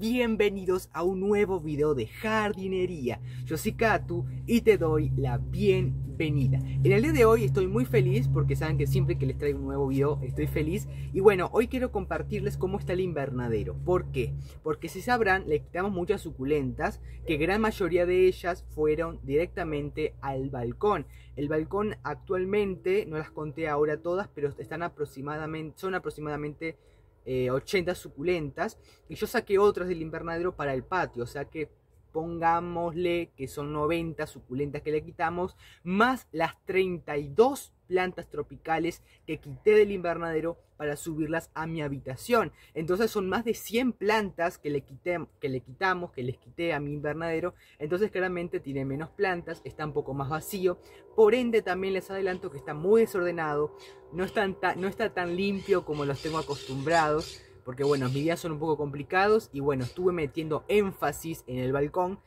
bienvenidos a un nuevo video de jardinería. Yo soy Katu y te doy la bienvenida. En el día de hoy estoy muy feliz porque saben que siempre que les traigo un nuevo video estoy feliz. Y bueno, hoy quiero compartirles cómo está el invernadero. ¿Por qué? Porque si sabrán, le quitamos muchas suculentas que gran mayoría de ellas fueron directamente al balcón. El balcón actualmente, no las conté ahora todas, pero están aproximadamente, son aproximadamente 80 eh, suculentas y yo saqué otras del invernadero para el patio, o sea que pongámosle que son 90 suculentas que le quitamos, más las 32 plantas tropicales que quité del invernadero para subirlas a mi habitación. Entonces son más de 100 plantas que le, quité, que le quitamos, que les quité a mi invernadero. Entonces claramente tiene menos plantas, está un poco más vacío. Por ende también les adelanto que está muy desordenado, no, no está tan limpio como los tengo acostumbrados porque bueno, mis días son un poco complicados y bueno, estuve metiendo énfasis en el balcón,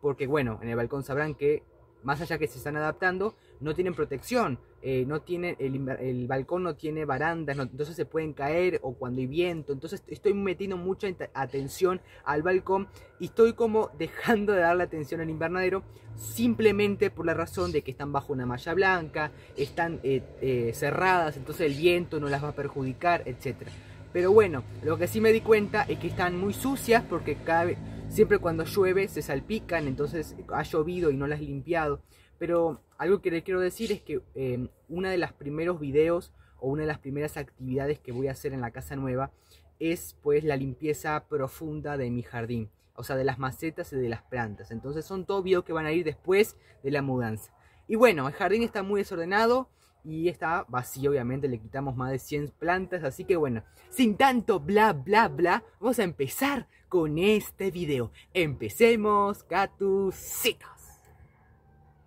porque bueno, en el balcón sabrán que más allá que se están adaptando, no tienen protección, eh, no tienen, el, balcón no tiene barandas, entonces se pueden caer o cuando hay viento, entonces estoy metiendo mucha atención al balcón y estoy como dejando de darle atención al invernadero simplemente por la razón de que están bajo una malla blanca, están eh, eh, cerradas, entonces el viento no las va a perjudicar, etcétera. Pero bueno, lo que sí me di cuenta es que están muy sucias porque cada siempre cuando llueve se salpican, entonces ha llovido y no las he limpiado. Pero algo que le quiero decir es que em, una de los primeros videos o una de las primeras actividades que voy a hacer en la casa nueva es pues la limpieza profunda de mi jardín, o sea, de las macetas y de las plantas. Entonces son todos videos que van a ir después de la mudanza. Y bueno, el jardín está muy desordenado, y está vacío, obviamente, le quitamos más de 100 plantas, así que bueno, sin tanto bla bla bla, vamos a empezar con este video. Empecemos, gatucitos.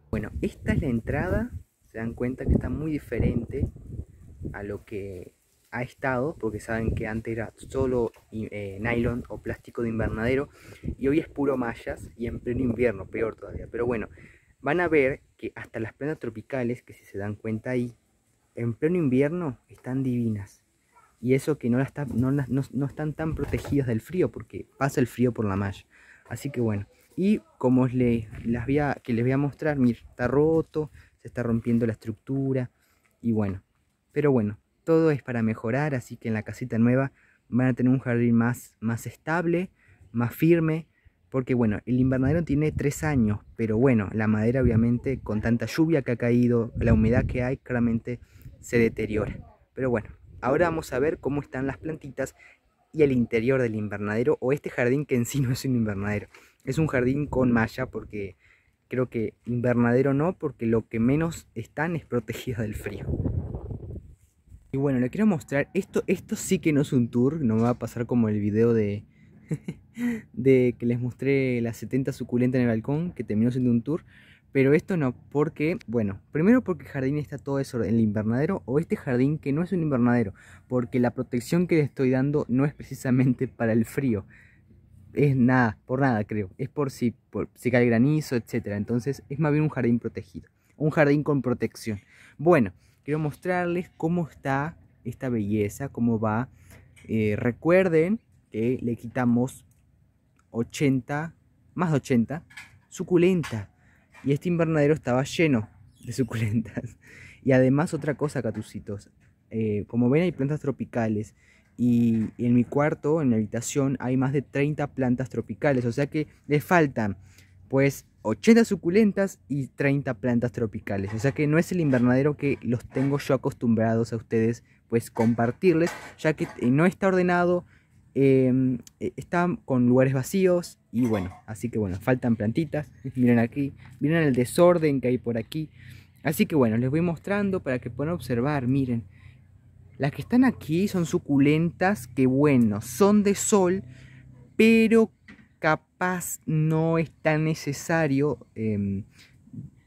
Bueno, esta es la entrada, se dan cuenta que está muy diferente a lo que ha estado, porque saben que antes era solo eh, nylon o plástico de invernadero, y hoy es puro mallas, y en pleno invierno, peor todavía, pero bueno van a ver que hasta las plantas tropicales, que si se dan cuenta ahí, en pleno invierno están divinas. Y eso que no, las no, están tan protegidas del frío, porque pasa el frío por la malla. Así que bueno, y como les, las voy a, que les voy a mostrar, mira, está roto, se está rompiendo la estructura, y bueno. Pero bueno, todo es para mejorar, así que en la casita nueva van a tener un jardín más, más estable, más firme, porque bueno, el invernadero tiene tres años, pero bueno, la madera obviamente con tanta lluvia que ha caído, la humedad que hay, claramente se deteriora. Pero bueno, ahora vamos a ver cómo están las plantitas y el interior del invernadero o este jardín que en sí no es un invernadero. Es un jardín con malla porque creo que invernadero no, porque lo que menos están es protegida del frío. Y bueno, le quiero mostrar, esto, esto sí que no es un tour, no me va a pasar como el video de, de que les mostré la 70 suculenta en el balcón, que terminó siendo un tour. Pero esto no, porque, bueno, primero porque el jardín está todo eso en el invernadero o este jardín que no es un invernadero, porque la protección que le estoy dando no es precisamente para el frío, es nada, por nada creo, es por si, por si cae granizo, etc. Entonces es más bien un jardín protegido, un jardín con protección. Bueno, quiero mostrarles cómo está esta belleza, cómo va. Eh, recuerden que le quitamos 80, más de 80, suculentas. Y este invernadero estaba lleno de suculentas. Y además otra cosa, catucitos. Eh, como ven hay plantas tropicales. Y en mi cuarto, en mi habitación, hay más de 30 plantas tropicales. O sea que le faltan pues 80 suculentas y 30 plantas tropicales. O sea que no es el invernadero que los tengo yo acostumbrados a ustedes pues compartirles. Ya que no está ordenado, Em, e, están con lugares vacíos y bueno, así que bueno, faltan plantitas. Miren aquí, miren el desorden que hay por aquí. Así que bueno, les voy mostrando para que puedan observar, miren. Las que están aquí son suculentas que bueno, son de sol, pero capaz no es tan necesario em,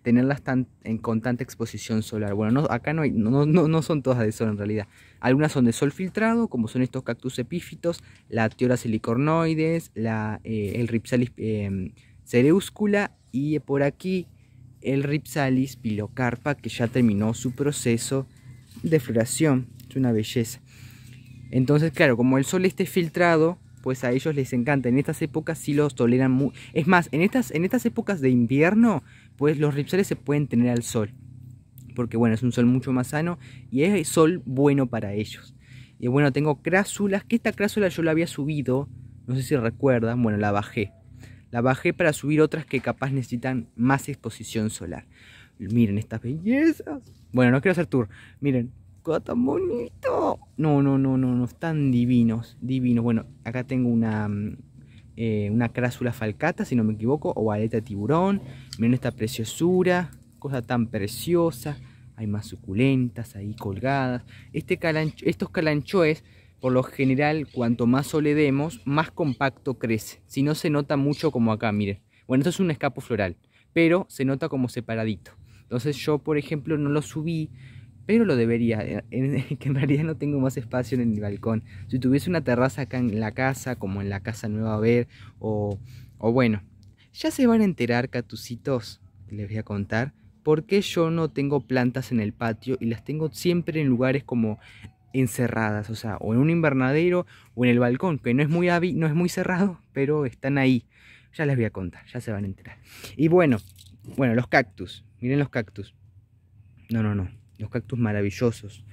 tenerlas tan, en constante exposición solar. Bueno, acá no, no, no, son todas de sol en realidad. Algunas son de sol filtrado, como son estos cactus epífitos, la teora silicornoides, eh, el Ripsalis em, cereuscula... y por aquí el Ripsalis pilocarpa que ya terminó su proceso de floración. Es una belleza. Entonces, claro, como el sol esté filtrado, pues a ellos les encanta. En estas épocas sí los toleran muy. Es más, en estas, en estas épocas de invierno pues los ripsales se pueden tener al sol. Porque bueno, es un sol mucho más sano y es sol bueno para ellos. Y bueno, tengo crásulas, que esta crásula yo la había subido, no sé si recuerdan, bueno, la bajé. La bajé para subir otras que capaz necesitan más exposición solar. Miren estas bellezas. Bueno, no quiero hacer tour. Miren, tan bonito. No, no, no, no, no, están divinos, divinos. Bueno, acá tengo una mm, eh, una crásula falcata, si no me equivoco, o aleta tiburón. Miren esta preciosura, cosa tan preciosa. Hay más suculentas ahí colgadas. Este calancho, estos calanchoes, por lo general, cuanto más soledemos más compacto crece. Si no se nota mucho como acá, miren. Bueno, esto es un escapo floral, pero se nota como separadito. Entonces yo, por ejemplo, no lo subí pero lo debería, eh, que en realidad no tengo más espacio en el balcón. Si tuviese una terraza acá en la casa, como en la casa Nueva Ver, o, o bueno, ya se van a enterar, catucitos, les voy a contar, porque yo no tengo plantas en el patio y las tengo siempre en lugares como encerradas, o sea, o en un invernadero o en el balcón, que no es muy, no es muy cerrado, pero están ahí. Ya les voy a contar, ya se van a enterar. Y bueno, bueno, los cactus, miren los cactus. No, no, no. Los cactus maravillosos.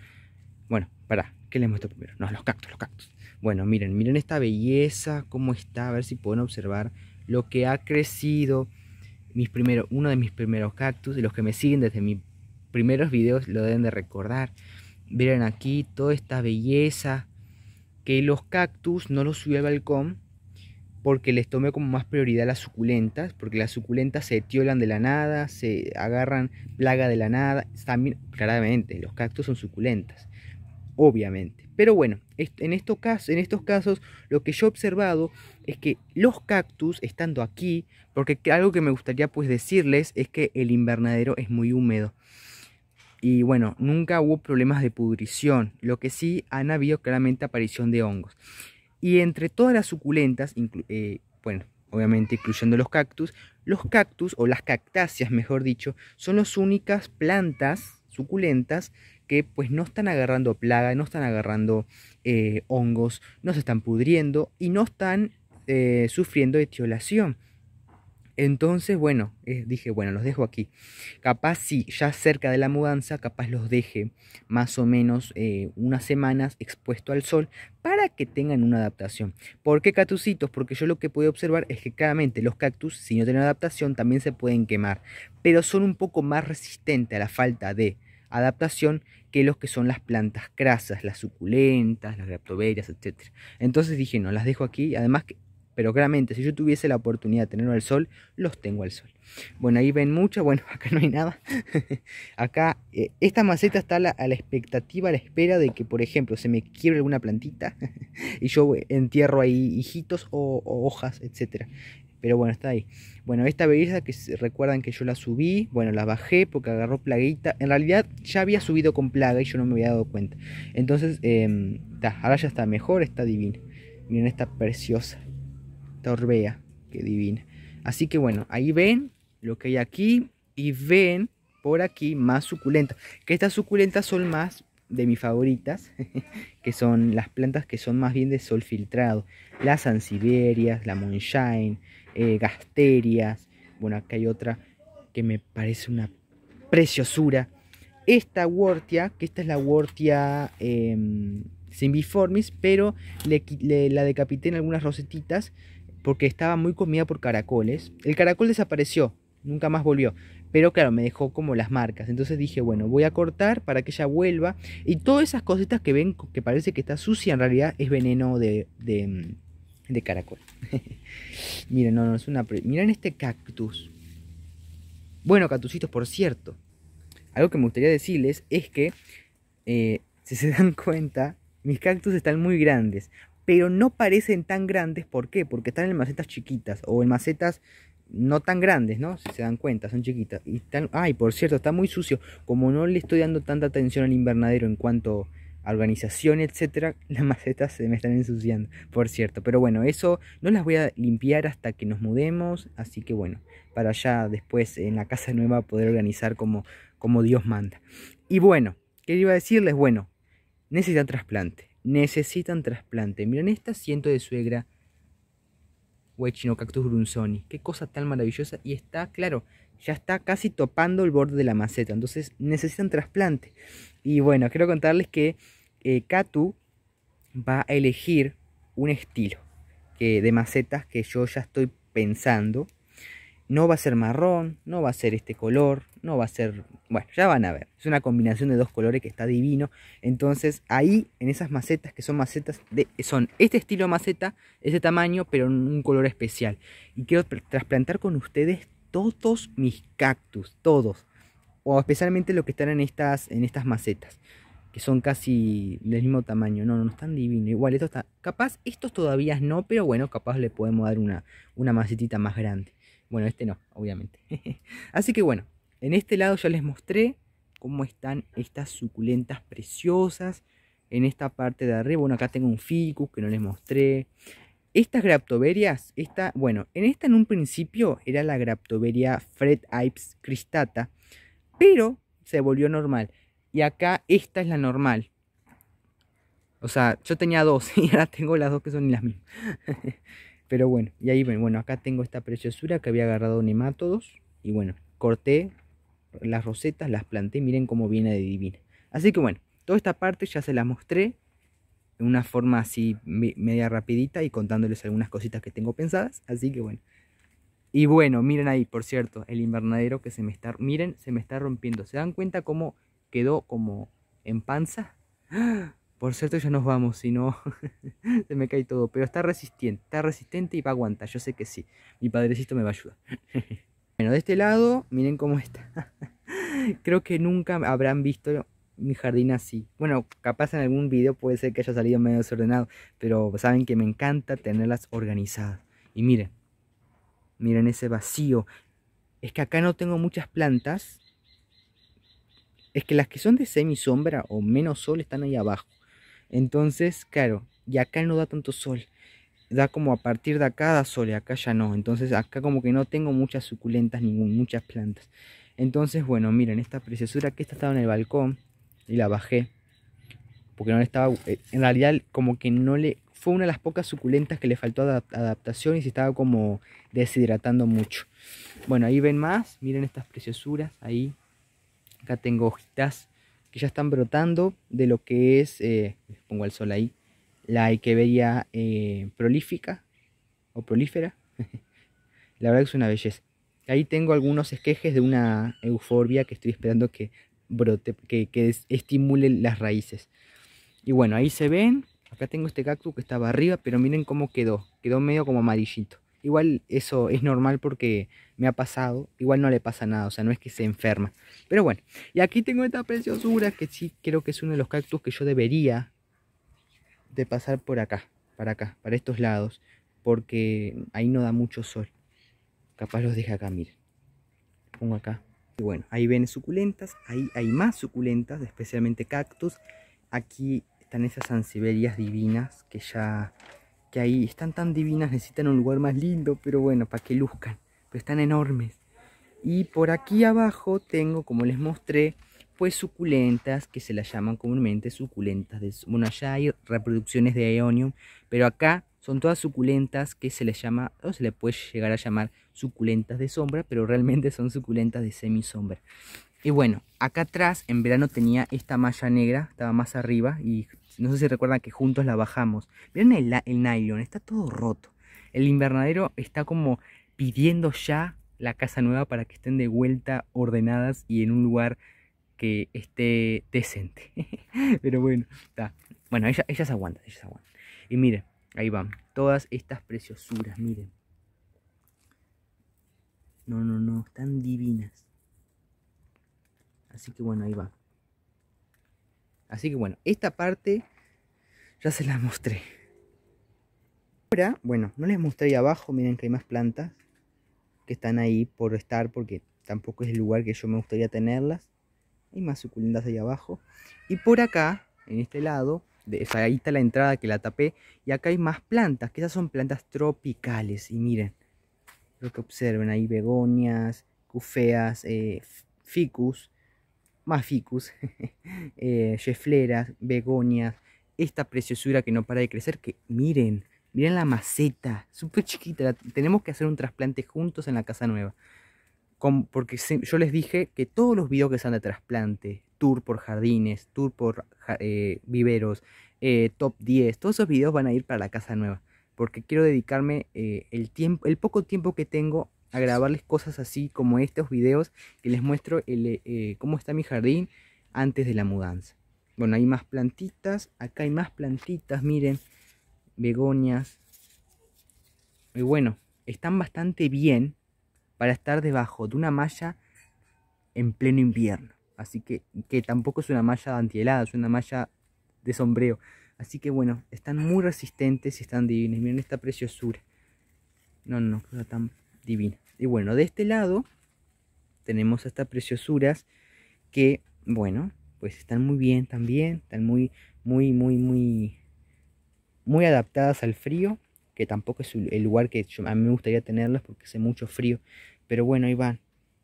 Bueno, pará, ¿qué les muestro primero? No, los cactus, los cactus. Bueno, miren, miren esta belleza, cómo está, a ver si pueden observar lo que ha crecido. Mis uno de mis primeros cactus, y los que me siguen desde mis primeros videos lo deben de recordar. Miren aquí toda esta belleza, que los cactus no los subí al balcón, porque les tomé como más prioridad las suculentas, porque las suculentas se etiolan de la nada, se agarran plaga de la nada, también claramente los cactus son suculentas, obviamente. Pero bueno, en, estos casos, en estos casos lo que yo he observado es que los cactus estando aquí, porque algo que me gustaría pues decirles es que el invernadero es muy húmedo. Y bueno, nunca hubo problemas de pudrición, lo que sí han habido claramente aparición de hongos. Y entre todas las suculentas, eh, bueno, obviamente incluyendo los cactus, los cactus o las cactáceas, mejor dicho, son las únicas plantas suculentas que pues no están agarrando plaga, no están agarrando eh, hongos, no se están pudriendo y no están eh, sufriendo etiolación. Entonces, bueno, eh, dije, bueno, los dejo aquí. Capaz si sí, ya cerca de la mudanza, capaz los deje más o menos eh, unas semanas expuesto al sol para que tengan una adaptación. ¿Por qué cactusitos? Porque yo lo que pude observar es que claramente los cactus, si no tienen adaptación, también se pueden quemar, pero son un poco más resistentes a la falta de adaptación que los que son las plantas crasas, las suculentas, las graptoberias, etc. Entonces dije, no, las dejo aquí. Además, que pero claramente, si yo tuviese la oportunidad de tenerlo al sol, los tengo al sol. Bueno, ahí ven mucho. Bueno, acá no hay nada. acá, eh, esta maceta está a la, expectativa, a la espera de que, por ejemplo, se me quiebre alguna plantita y yo eh, entierro ahí hijitos o, hojas, etc. Pero bueno, está ahí. Bueno, esta belleza que recuerdan que yo la subí, bueno, la bajé porque agarró plaguita. En realidad ya había subido con plaga y yo no me había dado cuenta. Entonces, em, ahora ya está mejor, está divina. Miren esta preciosa esta Orbea, que divina. Así que bueno, ahí ven lo que hay aquí y ven por aquí más suculentas. Que estas suculentas son más de mis favoritas, que son las plantas que son más bien de sol filtrado. Las ansiberias, la moonshine, eh, gasterias. Bueno, acá hay otra que me parece una preciosura. Esta Wortia, que esta es la Wortia em, simbiformis, pero le, la decapité en algunas rosetitas porque estaba muy comida por caracoles. El caracol desapareció, nunca más volvió. Pero claro, me dejó como las marcas. Entonces dije, bueno, voy a cortar para que ella vuelva. Y todas esas cositas que ven que parece que está sucia, en realidad es veneno de, caracol. miren, no, no, es una... Miren este cactus. Bueno, cactusitos, por cierto. Algo que me gustaría decirles es que, eh, si se dan cuenta, mis cactus están muy grandes pero no parecen tan grandes. ¿Por qué? Porque están en macetas chiquitas o en macetas no tan grandes, ¿no? Si se dan cuenta, son chiquitas. Y están, ay, por cierto, está muy sucio. Como no le estoy dando tanta atención al invernadero en cuanto a organización, etcétera, las macetas se me están ensuciando, por cierto. Pero bueno, eso no las voy a limpiar hasta que nos mudemos, así que bueno, para ya después en la casa nueva poder organizar como como Dios manda. Y bueno, ¿qué iba a decirles? Bueno, necesitan trasplante necesitan trasplante. Miren este asiento de suegra. Huechino cactus grunzoni. Qué cosa tan maravillosa. Y está, claro, ya está casi topando el borde de la maceta. Entonces necesitan trasplante. Y bueno, quiero contarles que Katu eh, va a elegir un estilo que, de macetas que yo ya estoy pensando. No va a ser marrón, no va a ser este color, no va a ser... Bueno, ya van a ver. Es una combinación de dos colores que está divino. Entonces ahí, en esas macetas, que son macetas, de, son este estilo maceta, ese tamaño, pero en un color especial. Y quiero trasplantar con ustedes todos mis cactus, todos. O especialmente los que están en estas, en estas macetas que son casi del mismo tamaño. No, no, no están divinos. Igual, esto está. Capaz, estos todavía no, pero bueno, capaz le podemos dar una, una macetita más grande. Bueno, este no, obviamente. Así que bueno, en este lado ya les mostré cómo están estas suculentas preciosas. En esta parte de arriba, bueno, acá tengo un ficus que no les mostré. Estas graptoverias, esta, bueno, en esta en un principio era la graptoveria Fred Ives cristata, pero se volvió normal. Y acá esta es la normal. O sea, yo tenía dos y ahora tengo las dos que son las mismas. Pero bueno, y ahí ven, bueno, acá tengo esta preciosura que había agarrado nematodos. Y bueno, corté las rosetas, las planté, miren cómo viene de divina. Así que bueno, toda esta parte ya se la mostré en una forma así media rapidita y contándoles algunas cositas que tengo pensadas. Así que bueno. Y bueno, miren ahí, por cierto, el invernadero que se me está... Miren, se me está rompiendo. ¿Se dan cuenta cómo quedó como en panza? ¡Ah! Por cierto, ya nos vamos, si no, se me cae todo. Pero está resistente, está resistente y va a aguantar, yo sé que sí. Mi padrecito me va a ayudar. bueno, de este lado, miren cómo está. Creo que nunca habrán visto mi jardín así. Bueno, capaz en algún video puede ser que haya salido medio desordenado, pero saben que me encanta tenerlas organizadas. Y miren, miren ese vacío. Es que acá no tengo muchas plantas. Es que las que son de semi sombra o menos sol están ahí abajo. Entonces, claro, y acá no da tanto sol. Da como a partir de acá da sol y acá ya no. Entonces acá como que no tengo muchas suculentas, ningún, muchas plantas. Entonces, bueno, miren, esta preciosura que esta estaba en el balcón y la bajé. Porque no le estaba... Eh, en realidad como que no le... Fue una de las pocas suculentas que le faltó adaptación y se estaba como deshidratando mucho. Bueno, ahí ven más. Miren estas preciosuras. Ahí. Acá tengo hojitas que ya están brotando de lo que es, eh, pongo el sol ahí, la Ikeberia eh, prolífica o prolífera. la verdad que es una belleza. Ahí tengo algunos esquejes de una euforbia que estoy esperando que brote, que, que estimule las raíces. Y bueno, ahí se ven. Acá tengo este cactus que estaba arriba, pero miren cómo quedó. Quedó medio como amarillito. Igual eso es normal porque me ha pasado. Igual no le pasa nada, o sea, no es que se enferma. Pero bueno, y aquí tengo esta preciosura que sí creo que es uno de los cactus que yo debería de pasar por acá, para acá, para estos lados. Porque ahí no da mucho sol. Capaz los deja acá, miren. Pongo acá. Y bueno, ahí ven suculentas, ahí hay más suculentas, especialmente cactus. Aquí están esas ansiberias divinas que ya que ahí están tan divinas, necesitan un lugar más lindo, pero bueno, para que luzcan, pero están enormes. Y por aquí abajo tengo, como les mostré, pues suculentas, que se las llaman comúnmente suculentas. De, bueno, allá hay reproducciones de Aeonium, pero acá son todas suculentas que se les llama, o se le puede llegar a llamar suculentas de sombra, pero realmente son suculentas de semisombra. Y bueno, acá atrás en verano tenía esta malla negra, estaba más arriba y no sé si recuerdan que juntos la bajamos. Miren el, nylon, está todo roto. El invernadero está como pidiendo ya la casa nueva para que estén de vuelta ordenadas y en un lugar que esté decente. Pero bueno, está. Bueno, ellas, ellas aguantan, ellas aguantan. Y miren, ahí van. Todas estas preciosuras, miren. No, no, no, están divinas. Así que bueno, ahí va. Así que bueno, esta parte ya se la mostré. Ahora, bueno, no les mostré ahí abajo, miren que hay más plantas que están ahí por estar, porque tampoco es el lugar que yo me gustaría tenerlas. Hay más suculentas ahí abajo. Y por acá, en este lado, de, ahí está la entrada que la tapé, y acá hay más plantas, que esas son plantas tropicales, y miren, lo que observen, ahí begonias, cufeas, eh, ficus, más ficus, eh, begonias, esta preciosura que no para de crecer, que miren, miren la maceta, súper chiquita, tenemos que hacer un trasplante juntos en la casa nueva. porque yo les dije que todos los videos que sean de trasplante, tour por jardines, tour por eh, viveros, eh, top 10, todos esos videos van a ir para la casa nueva. Porque quiero dedicarme eh, el, tiempo, el poco tiempo que tengo a grabarles cosas así como estos videos que les muestro el, cómo está mi jardín antes de la mudanza. Bueno, hay más plantitas, acá hay más plantitas, miren, begonias. Y bueno, están bastante bien para estar debajo de una malla en pleno invierno. Así que, que tampoco es una malla antihelada, es una malla de sombreo. Así que bueno, están muy resistentes y están divinas. Miren esta preciosura. No, no, cosa tan divina. Y bueno, de este lado tenemos estas preciosuras que, bueno, pues están muy bien también, están muy, muy, muy, muy, muy adaptadas al frío, que tampoco es el lugar que a mí me gustaría tenerlas porque hace mucho frío, pero bueno, ahí van.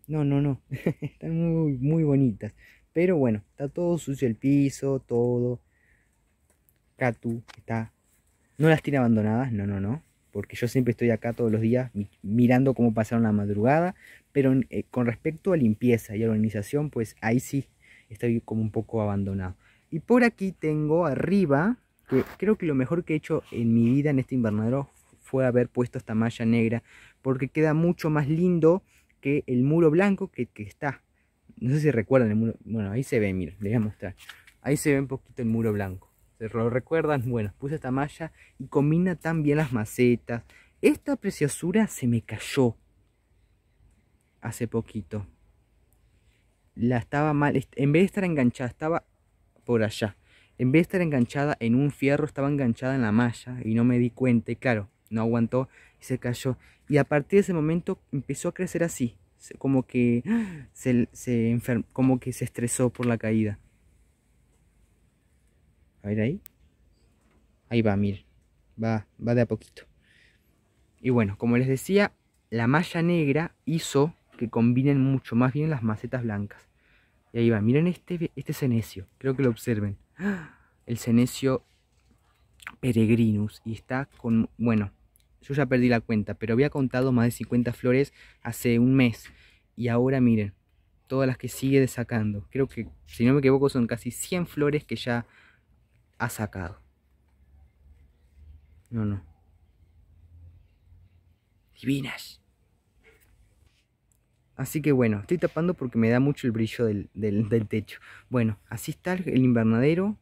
No, no, no, están muy, muy bonitas. Pero bueno, está todo sucio el piso, todo. Catu está. No las tiene abandonadas, no, no, no porque yo siempre estoy acá todos los días mirando cómo pasaron la madrugada, pero eh, con respecto a limpieza y organización, pues ahí sí estoy como un poco abandonado. Y por aquí tengo arriba, que creo que lo mejor que he hecho en mi vida en este invernadero fue haber puesto esta malla negra, porque queda mucho más lindo que el muro blanco que, que está. No sé si recuerdan el muro, bueno, ahí se ve, miren, les voy a mostrar. Ahí se ve un poquito el muro blanco lo recuerdan? Bueno, puse esta malla y combina tan bien las macetas. Esta preciosura se me cayó hace poquito. La estaba mal, en vez de estar enganchada, estaba por allá. En vez de estar enganchada en un fierro, estaba enganchada en la malla y no me di cuenta. Y claro, no aguantó y se cayó. Y a partir de ese momento empezó a crecer así, como que ¡ah! se, se como que se estresó por la caída. A ver ahí. Ahí va, miren. Va, va de a poquito. Y bueno, como les decía, la malla negra hizo que combinen mucho más bien las macetas blancas. Y ahí va, miren este, este cenecio. Creo que lo observen. ¡Ah! El cenecio peregrinus. Y está con, bueno, yo ya perdí la cuenta, pero había contado más de 50 flores hace un mes. Y ahora miren, todas las que sigue desacando, Creo que, si no me equivoco, son casi 100 flores que ya ha sacado. No, no. Divinas. Así que bueno, estoy tapando porque me da mucho el brillo del, techo. Bueno, así está el invernadero.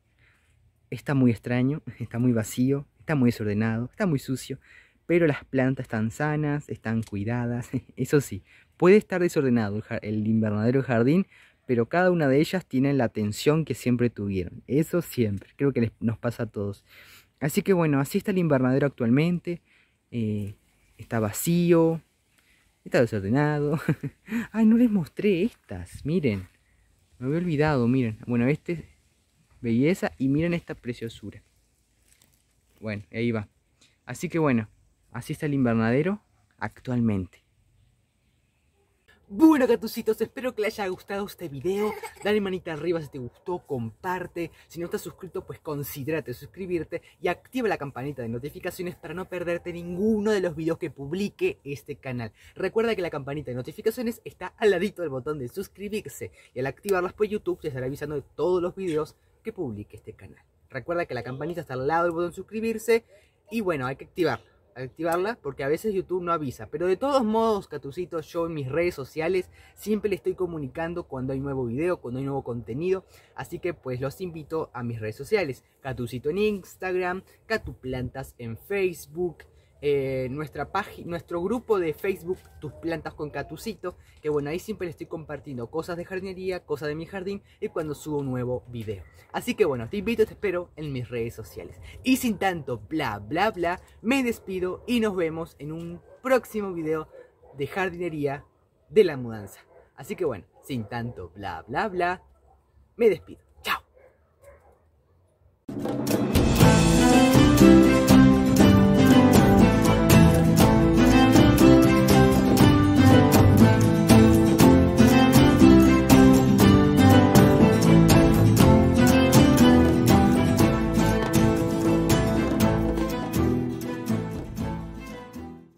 Está muy extraño, está muy vacío, está muy desordenado, está muy sucio. Pero las plantas están sanas, están cuidadas. Eso sí, puede estar desordenado el, invernadero, jardín, pero cada una de ellas tiene la atención que siempre tuvieron. Eso siempre, creo que nos pasa a todos. Así que bueno, así está el invernadero actualmente. Eh, está vacío, está desordenado. Ay, no les mostré estas, miren. Me había olvidado, miren. Bueno, este belleza y miren esta preciosura. Bueno, ahí va. Así que bueno, así está el invernadero actualmente. Bueno gatucitos, espero que les haya gustado este video. Dale manita arriba si te gustó, comparte. Si no estás suscrito, pues considerate suscribirte y activa la campanita de notificaciones para no perderte ninguno de los videos que publique este canal. Recuerda que la campanita de notificaciones está al ladito del botón de suscribirse y al activarlas por YouTube te estará avisando de todos los videos que publique este canal. Recuerda que la campanita está al lado del botón suscribirse y bueno, hay que activarla activarla porque a veces YouTube no avisa. Pero de todos modos, Catucito yo en mis redes sociales siempre le estoy comunicando cuando hay nuevo video, cuando hay nuevo contenido. Así que pues los invito a mis redes sociales. Catucito en Instagram, Catuplantas en Facebook, eh, nuestra página, nuestro grupo de Facebook, Tus Plantas con Catucito, que bueno, ahí siempre estoy compartiendo cosas de jardinería, cosas de mi jardín y cuando subo un nuevo video. Así que bueno, te invito, te espero en mis redes sociales. Y sin tanto, bla, bla, bla, me despido y nos vemos en un próximo video de jardinería de la mudanza. Así que bueno, sin tanto, bla, bla, bla, me despido.